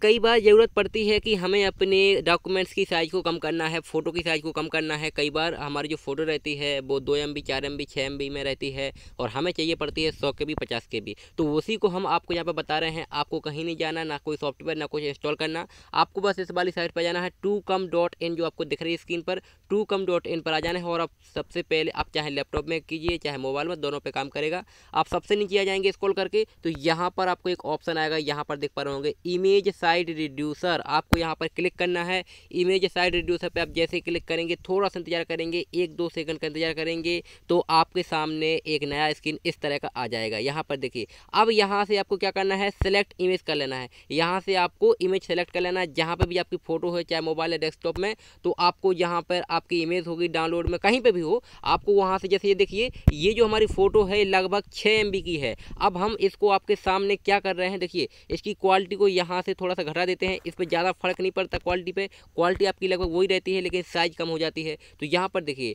कई बार ज़रूरत पड़ती है कि हमें अपने डॉक्यूमेंट्स की साइज़ को कम करना है फ़ोटो की साइज़ को कम करना है कई बार हमारी जो फ़ोटो रहती है वो दो एम बी चार एम बी छः एम बी में रहती है और हमें चाहिए पड़ती है सौ के बी पचास के बी तो उसी को हम आपको यहाँ पर बता रहे हैं आपको कहीं नहीं जाना ना कोई सॉफ्टवेयर ना कुछ इंस्टॉल करना आपको बस इस वाली साइट पर जाना है टू कम डॉट इन जो आपको दिख रही है स्क्रीन पर टू कम डॉट इन पर आ जाना है और आप सबसे पहले आप चाहे लैपटॉप में कीजिए चाहे मोबाइल में दोनों पर काम करेगा आप सबसे नीचे आ जाएंगे स्क्रॉल करके तो यहाँ पर आपको एक ऑप्शन आएगा यहाँ पर देख पा रहे होंगे इमेज साइड रिड्यूसर आपको यहाँ पर क्लिक करना है इमेज साइड रिड्यूसर पर आप जैसे क्लिक करेंगे थोड़ा सा इंतजार करेंगे एक दो सेकंड का इंतजार करेंगे तो आपके सामने एक नया स्क्रीन इस तरह का आ जाएगा यहाँ पर देखिए अब यहाँ से आपको क्या करना है सेलेक्ट इमेज कर लेना है यहाँ से आपको इमेज सेलेक्ट कर लेना है जहाँ पर भी आपकी फ़ोटो है चाहे मोबाइल या डेस्कटॉप में तो आपको यहाँ पर आपकी इमेज होगी डाउनलोड में कहीं पर भी हो आपको वहाँ से जैसे ये देखिए ये जो हमारी फ़ोटो है लगभग छः एम की है अब हम इसको आपके सामने क्या कर रहे हैं देखिए इसकी क्वालिटी को यहाँ से थोड़ा थोड़ा सा घटा देते हैं इस पर ज़्यादा फ़र्क नहीं पड़ता क्वालिटी पर क्वालिटी आपकी लगभग वही रहती है लेकिन साइज़ कम हो जाती है तो यहाँ पर देखिए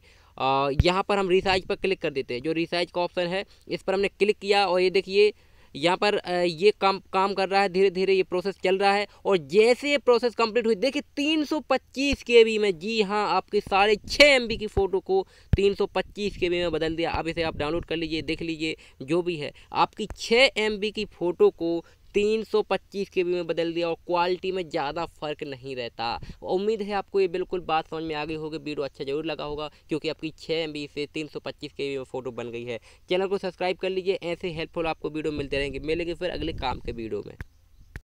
यहाँ पर हम रिसाइज पर क्लिक कर देते हैं जो रिसाइज का ऑप्शन है इस पर हमने क्लिक किया और ये देखिए यहाँ पर ये काम काम कर रहा है धीरे धीरे ये प्रोसेस चल रहा है और जैसे ये प्रोसेस कंप्लीट हुई देखिए 325 के बी में जी हाँ आपके साढ़े छः एम की फ़ोटो को 325 के बी में बदल दिया आप इसे आप डाउनलोड कर लीजिए देख लीजिए जो भी है आपकी छः एम की फ़ोटो को तीन सौ पच्चीस के बी में बदल दिया और क्वालिटी में ज़्यादा फ़र्क नहीं रहता उम्मीद है आपको ये बिल्कुल बात समझ में आ गई होगी वीडियो अच्छा जरूर लगा होगा क्योंकि आपकी छः एम से तीन सौ पच्चीस के बी में फ़ोटो बन गई है चैनल को सब्सक्राइब कर लीजिए ऐसे हेल्पफुल आपको वीडियो मिलते रहेंगे मिलेंगे फिर अगले काम के वीडियो में